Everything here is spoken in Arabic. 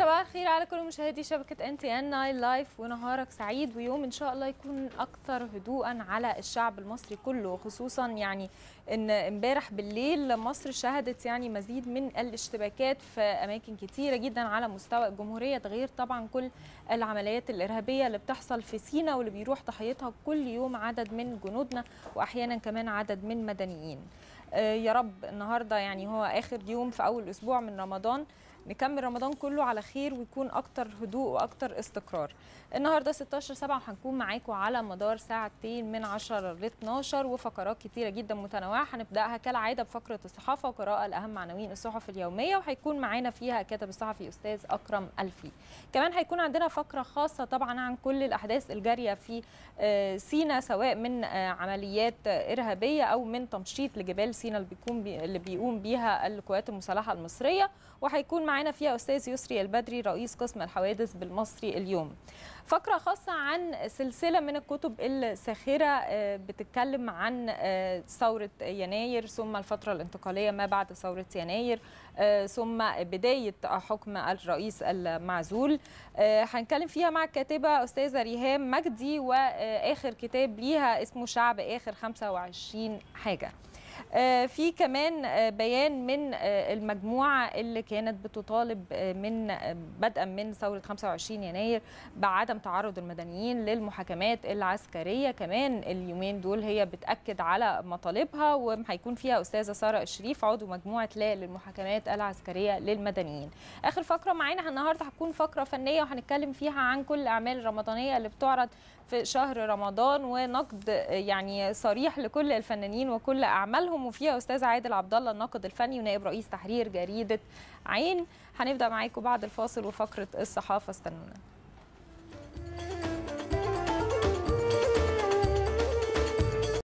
صباح الخير على كل مشاهدي شبكة ان تي ان ناين لايف ونهارك سعيد ويوم ان شاء الله يكون اكثر هدوءا على الشعب المصري كله خصوصا يعني ان امبارح بالليل مصر شهدت يعني مزيد من الاشتباكات في اماكن كثيره جدا على مستوى الجمهورية ده غير طبعا كل العمليات الارهابية اللي بتحصل في سينا واللي بيروح ضحيتها كل يوم عدد من جنودنا واحيانا كمان عدد من مدنيين آه، يا رب النهارده يعني هو اخر يوم في اول اسبوع من رمضان نكمل رمضان كله على خير ويكون اكتر هدوء واكتر استقرار النهارده 16 7 هنكون معاكم على مدار ساعتين من 10 ل 12 وفقرات كتيره جدا متنوعه هنبداها كالعاده بفقره الصحافه وقراءه لاهم عناوين الصحف اليوميه وهيكون معانا فيها الكاتب الصحفي استاذ اكرم الفي كمان هيكون عندنا فقره خاصه طبعا عن كل الاحداث الجاريه في آه، سينا سواء من آه، عمليات ارهابيه او من تمشيط لجبال سينا اللي بيكون بي... اللي بيقوم بيها القوات المسلحه المصريه وهيكون معانا فيها استاذ يسري البدري رئيس قسم الحوادث بالمصري اليوم. فقره خاصه عن سلسله من الكتب الساخره آه، بتتكلم عن آه، ثوره يناير ثم الفتره الانتقاليه ما بعد ثوره يناير آه، ثم بدايه حكم الرئيس المعزول. هنتكلم فيها مع الكاتبه استاذه ريهام مجدي واخر كتاب ليها اسمه شعب اخر 25 حاجه آه، في كمان آه، بيان من آه، المجموعة اللي كانت بتطالب من بدءا من ثورة 25 يناير بعدم تعرض المدنيين للمحاكمات العسكرية كمان اليومين دول هي بتأكد على مطالبها وهيكون فيها أستاذة سارة الشريف عضو مجموعة لا للمحاكمات العسكرية للمدنيين آخر فقرة معانا النهاردة هتكون فقرة فنية وهنتكلم فيها عن كل الأعمال الرمضانية اللي بتعرض في شهر رمضان ونقد يعني صريح لكل الفنانين وكل أعمالهم لهم وفيها أستاذ عادل عبد الله الناقد الفني ونائب رئيس تحرير جريدة عين هنبدأ معاكم بعد الفاصل وفقرة الصحافة استنونا